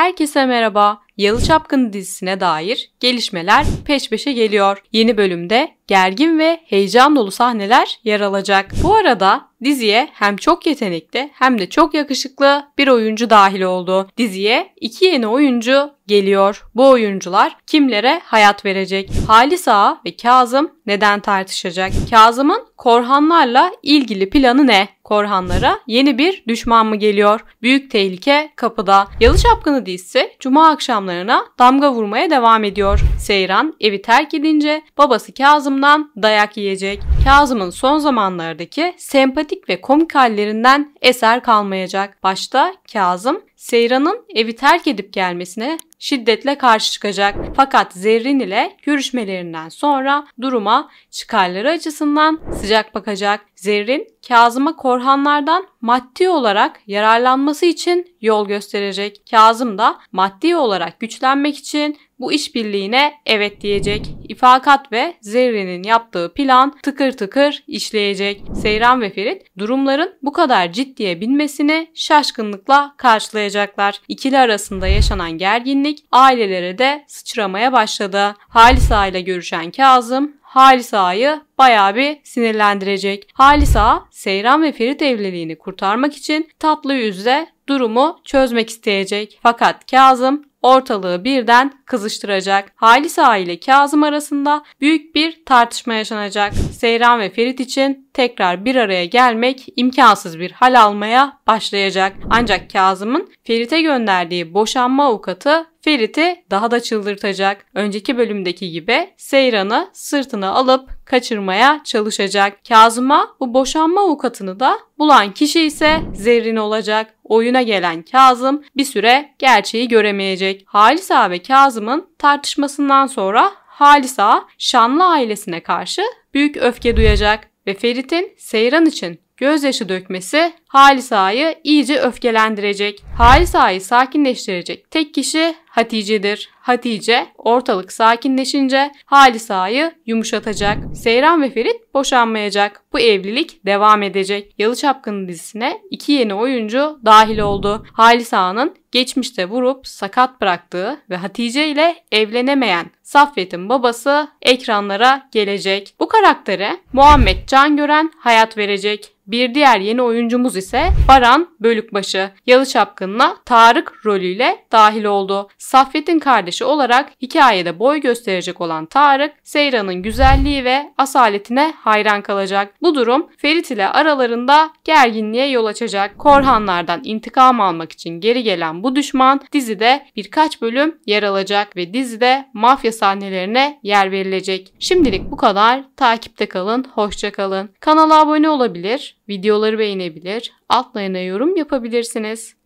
Herkese merhaba. Yalı Çapkın dizisine dair gelişmeler peş peşe geliyor. Yeni bölümde gergin ve heyecan dolu sahneler yer alacak. Bu arada diziye hem çok yetenekli hem de çok yakışıklı bir oyuncu dahil oldu. Diziye iki yeni oyuncu geliyor. Bu oyuncular kimlere hayat verecek? Halis Ağa ve Kazım neden tartışacak? Kazım'ın Korhanlarla ilgili planı ne? Korhanlara yeni bir düşman mı geliyor? Büyük tehlike kapıda. Yalı Şapkını dizisi cuma akşamlarına damga vurmaya devam ediyor. Seyran evi terk edince babası Kazım'dan dayak yiyecek. Kazım'ın son zamanlardaki sempatik ve komik hallerinden eser kalmayacak. Başta Kazım, Seyran'ın evi terk edip gelmesine şiddetle karşı çıkacak. Fakat Zerrin ile görüşmelerinden sonra duruma çıkarları açısından sıcak bakacak. Zerrin, Kazım'a Korhanlardan maddi olarak yararlanması için yol gösterecek. Kazım da maddi olarak güçlenmek için bu işbirliğine evet diyecek. İfakat ve Zerrin'in yaptığı plan tıkır tıkır işleyecek. Seyran ve Ferit durumların bu kadar ciddiye binmesini şaşkınlıkla karşılayacaklar. İkili arasında yaşanan gerginlik ailelere de sıçramaya başladı. Halis ile görüşen Kazım Halis Ağa'yı bayağı bir sinirlendirecek. Halis Ağa, Seyran ve Ferit evliliğini kurtarmak için tatlı yüzle durumu çözmek isteyecek. Fakat Kazım ortalığı birden kızıştıracak. Halis aile Kazım arasında büyük bir tartışma yaşanacak. Seyran ve Ferit için tekrar bir araya gelmek imkansız bir hal almaya başlayacak. Ancak Kazım'ın Ferit'e gönderdiği boşanma avukatı Ferit'i daha da çıldırtacak. Önceki bölümdeki gibi Seyran'ı sırtına alıp kaçırmaya çalışacak. Kazım'a bu boşanma avukatını da bulan kişi ise Zerrin olacak. Oyuna gelen Kazım bir süre gerçeği göremeyecek. Halis Ağa ve Kazım'ın tartışmasından sonra Halis Ağa Şanlı ailesine karşı büyük öfke duyacak ve Ferit'in Seyran için gözyaşı dökmesi Halisayı iyice öfkelendirecek. Halisayı sakinleştirecek tek kişi Hatice'dir. Hatice ortalık sakinleşince Halisayı yumuşatacak. Seyran ve Ferit boşanmayacak. Bu evlilik devam edecek. Yalı Çapkını dizisine iki yeni oyuncu dahil oldu. Halisanın geçmişte vurup sakat bıraktığı ve Hatice ile evlenemeyen Saffet'in babası ekranlara gelecek. Bu karaktere Muhammed Can Gören hayat verecek. Bir diğer yeni oyuncumuz ise Baran Bölükbaşı. Yalı Çapkın'la Tarık rolüyle dahil oldu. Saffet'in kardeşi olarak hikayede boy gösterecek olan Tarık, Seyran'ın güzelliği ve asaletine hayran kalacak. Bu durum Ferit ile aralarında gerginliğe yol açacak. Korhanlardan intikam almak için geri gelen bu düşman dizide birkaç bölüm yer alacak ve dizide mafya sahnelerine yer verilecek. Şimdilik bu kadar. Takipte kalın, Hoşçakalın. Kanala abone olabilir, Videoları beğenebilir, altlarına yorum yapabilirsiniz.